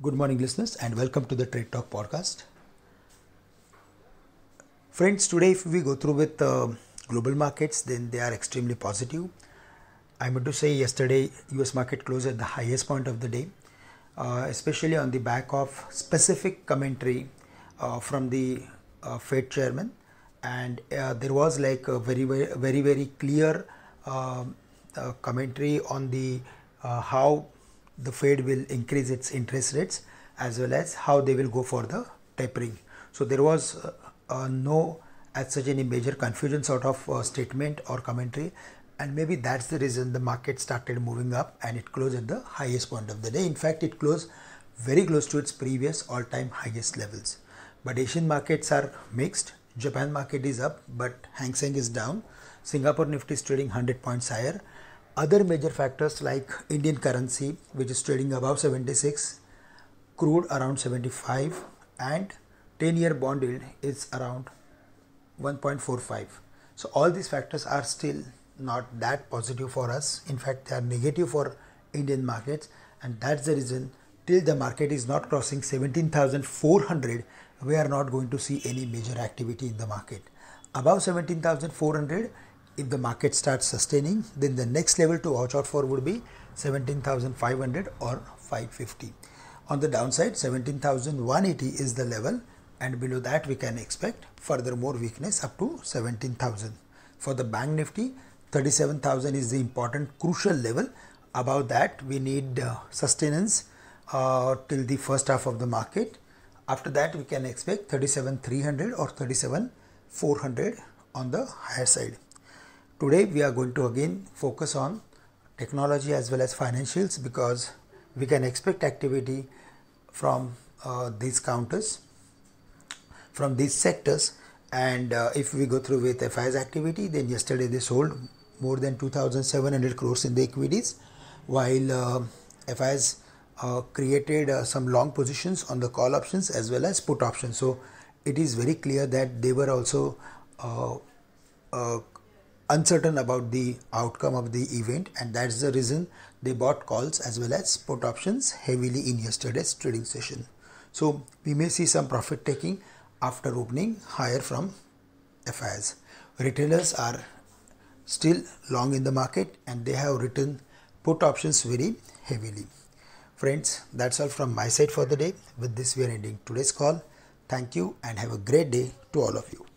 Good morning, listeners, and welcome to the Trade Talk podcast. Friends, today, if we go through with uh, global markets, then they are extremely positive. I going to say yesterday, US market closed at the highest point of the day, uh, especially on the back of specific commentary uh, from the uh, Fed chairman. And uh, there was like a very, very, very, very clear um, uh, commentary on the how the Fed will increase its interest rates as well as how they will go for the tapering. So there was uh, uh, no as such any major confusion sort of uh, statement or commentary and maybe that's the reason the market started moving up and it closed at the highest point of the day. In fact, it closed very close to its previous all-time highest levels. But Asian markets are mixed. Japan market is up but Hang Seng is down. Singapore Nifty is trading 100 points higher other major factors like Indian currency, which is trading above 76, crude around 75, and 10 year bond yield is around 1.45. So, all these factors are still not that positive for us. In fact, they are negative for Indian markets, and that's the reason till the market is not crossing 17,400, we are not going to see any major activity in the market. Above 17,400, if the market starts sustaining then the next level to watch out for would be 17,500 or 550. On the downside 17,180 is the level and below that we can expect further more weakness up to 17,000. For the bank nifty 37,000 is the important crucial level above that we need uh, sustenance uh, till the first half of the market. After that we can expect 37,300 or 37,400 on the higher side. Today we are going to again focus on technology as well as financials because we can expect activity from uh, these counters, from these sectors and uh, if we go through with FI's activity then yesterday they sold more than 2700 crores in the equities while uh, FI's uh, created uh, some long positions on the call options as well as put options. So it is very clear that they were also uh, uh uncertain about the outcome of the event and that's the reason they bought calls as well as put options heavily in yesterday's trading session. So we may see some profit taking after opening higher from FIs. Retailers are still long in the market and they have written put options very heavily. Friends, that's all from my side for the day. With this, we are ending today's call. Thank you and have a great day to all of you.